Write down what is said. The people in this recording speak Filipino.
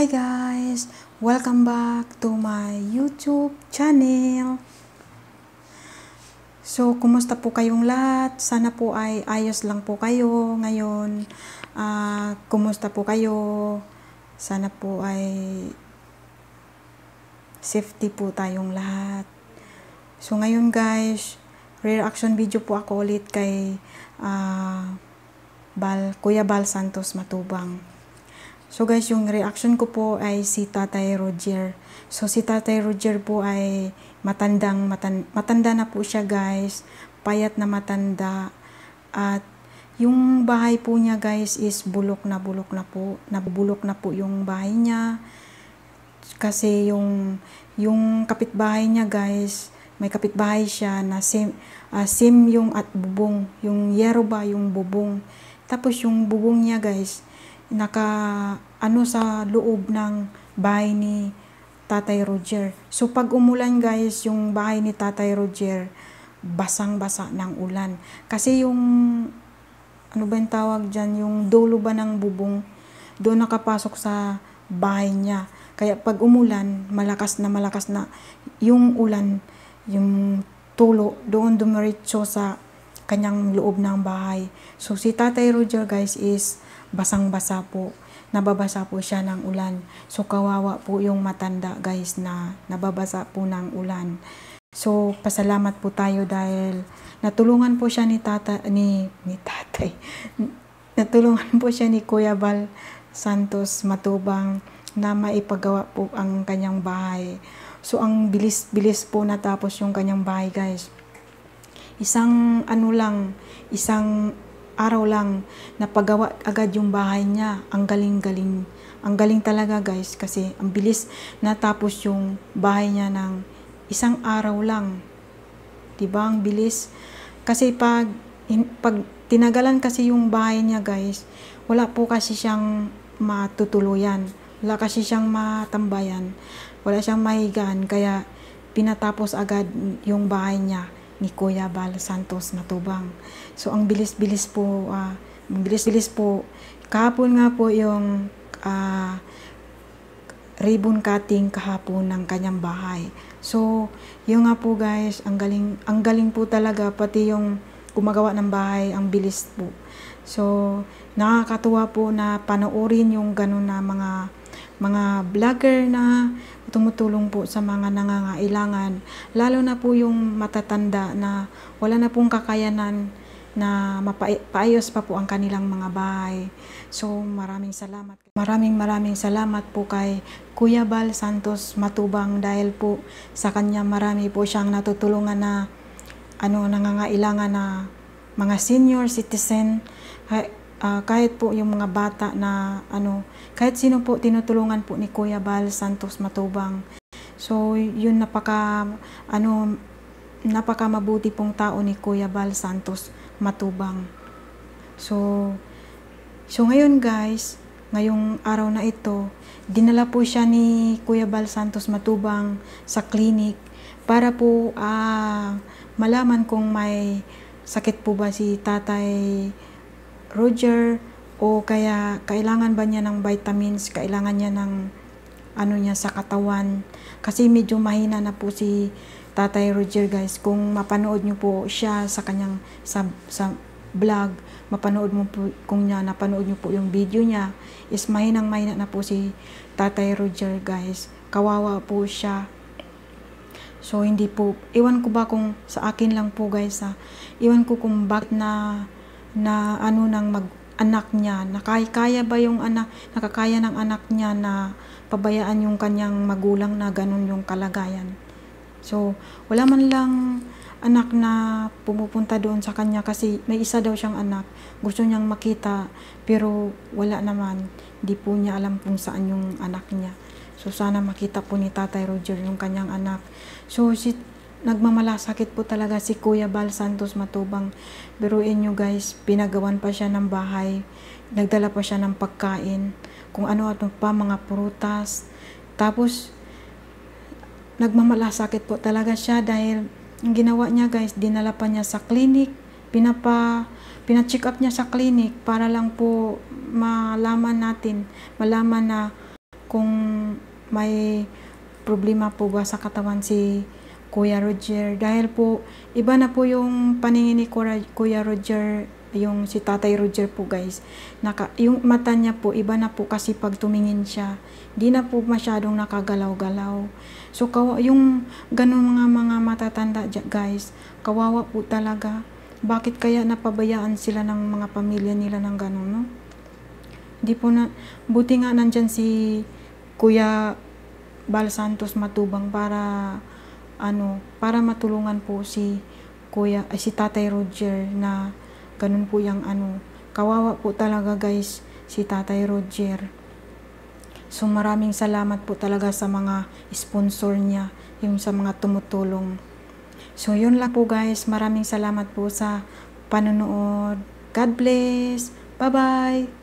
Hi guys! Welcome back to my YouTube channel. So, kumusta po kayong lahat? Sana po ay ayos lang po kayo ngayon. Uh, kumusta po kayo? Sana po ay safety po tayong lahat. So, ngayon guys, reaction video po ako ulit kay uh, Bal, Kuya Bal Santos Matubang. So guys, yung reaction ko po ay si Tatay Roger. So si Tatay Roger po ay matandang matan, matanda na po siya guys, payat na matanda at yung bahay po niya guys is bulok na bulok na po, Nabulok na po yung bahay niya. Kasi yung yung kapitbahay niya guys, may kapitbahay siya na sim, uh, ah, sim yung at bubong, yung yero ba yung bubong. Tapos yung bubong niya guys, naka ano sa loob ng bahay ni Tatay Roger. So pag umulan guys, yung bahay ni Tatay Roger basang-basa ng ulan. Kasi yung ano ba yung tawag dyan, yung dulo ba ng bubong doon nakapasok sa bahay niya. Kaya pag umulan, malakas na malakas na yung ulan, yung tulo doon dumiretso sa kanyang loob ng bahay. So si Tatay Roger guys is basang-basa po. Nababasa po siya ng ulan. So kawawa po yung matanda guys na nababasa po ng ulan. So pasalamat po tayo dahil natulungan po siya ni tata ni ni tatay. Natulungan po siya ni Kuya Bal Santos Matubang na maipagawa po ang kanyang bahay. So, ang bilis-bilis po natapos yung kanyang bahay, guys. Isang ano lang, isang araw lang napagawa agad yung bahay niya. Ang galing-galing. Ang galing talaga guys kasi ang bilis natapos yung bahay niya ng isang araw lang. 'Di Ang bilis. Kasi pag in, pag tinagalan kasi yung bahay niya guys, wala po kasi siyang matutuluyan. Wala kasi siyang matambayan. Wala siyang mahigaan kaya pinatapos agad yung bahay niya ni Kuya Bal Santos Matubang. So ang bilis-bilis po, uh, bilis-bilis po, kahapon nga po yung uh, ribbon cutting kahapon ng kanyang bahay. So, yun nga po guys, ang galing, ang galing po talaga, pati yung gumagawa ng bahay, ang bilis po. So, nakakatuwa po na panoorin yung ganun na mga mga vlogger na tumutulong po sa mga nangangailangan, lalo na po yung matatanda na wala na pong kakayanan na mapaayos pa po ang kanilang mga bahay. So maraming salamat. Maraming maraming salamat po kay Kuya Bal Santos Matubang dahil po sa kanya marami po siyang natutulungan na ano nangangailangan na mga senior citizen uh, kahit po yung mga bata na ano, kahit sino po tinutulungan po ni Kuya Bal Santos Matubang. So, yun napaka ano napaka mabuti pong tao ni Kuya Bal Santos Matubang. So, so ngayon guys, ngayong araw na ito, dinala po siya ni Kuya Bal Santos Matubang sa clinic para po ah, malaman kung may sakit po ba si Tatay Roger o kaya kailangan ba niya ng vitamins, kailangan niya ng ano niya sa katawan kasi medyo mahina na po si Tatay Roger guys. Kung mapanood niyo po siya sa kanyang sa, sa vlog, mapanood mo po kung niya napanood niyo po yung video niya, is mahinang mahina na po si Tatay Roger guys. Kawawa po siya. So hindi po, iwan ko ba kung sa akin lang po guys ha. Iwan ko kung bakit na na ano nang mag anak niya, nakakaya ba yung anak, nakakaya ng anak niya na pabayaan yung kanyang magulang na ganun yung kalagayan. So, wala man lang anak na pumupunta doon sa kanya kasi may isa daw siyang anak. Gusto niyang makita pero wala naman. Hindi po niya alam kung saan yung anak niya. So sana makita po ni Tatay Roger yung kanyang anak. So si nagmamalasakit po talaga si Kuya Bal Santos Matubang. Biruin nyo guys, pinagawan pa siya ng bahay. Nagdala pa siya ng pagkain. Kung ano at pa, mga prutas. Tapos, nagmamalasakit po talaga siya dahil ang ginawa niya guys, dinala pa niya sa clinic, pinapa, pina-check up niya sa clinic para lang po malaman natin, malaman na kung may problema po ba sa katawan si Kuya Roger. Dahil po, iba na po yung paningin ni Kuya Roger, yung si Tatay Roger po guys. Naka, yung mata niya po, iba na po kasi pag tumingin siya, di na po masyadong nakagalaw-galaw. So, kawa, yung ganun mga mga matatanda guys, kawawa po talaga. Bakit kaya napabayaan sila ng mga pamilya nila ng ganun, no? Di po na, buti nga nandyan si Kuya Bal Santos Matubang para ano, para matulungan po si kuya, ay, si Tatay Roger na ganun po yung ano, kawawa po talaga guys si Tatay Roger. So maraming salamat po talaga sa mga sponsor niya, yung sa mga tumutulong. So yun lang po guys, maraming salamat po sa panonood. God bless! Bye-bye!